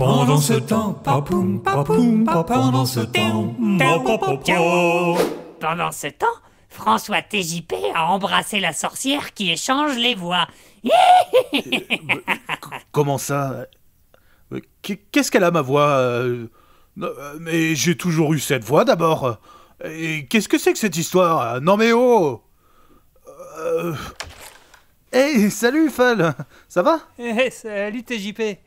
Pendant ce temps, papoum, papoum, pendant ce temps, Pendant ce temps, François TJP a embrassé la sorcière qui échange les voix. Comment ça euh, Qu'est-ce qu'elle a ma voix euh, euh, Mais j'ai toujours eu cette voix d'abord. qu'est-ce que c'est que cette histoire Non mais oh Eh, hey, salut Fall Ça va eh, eh, salut TJP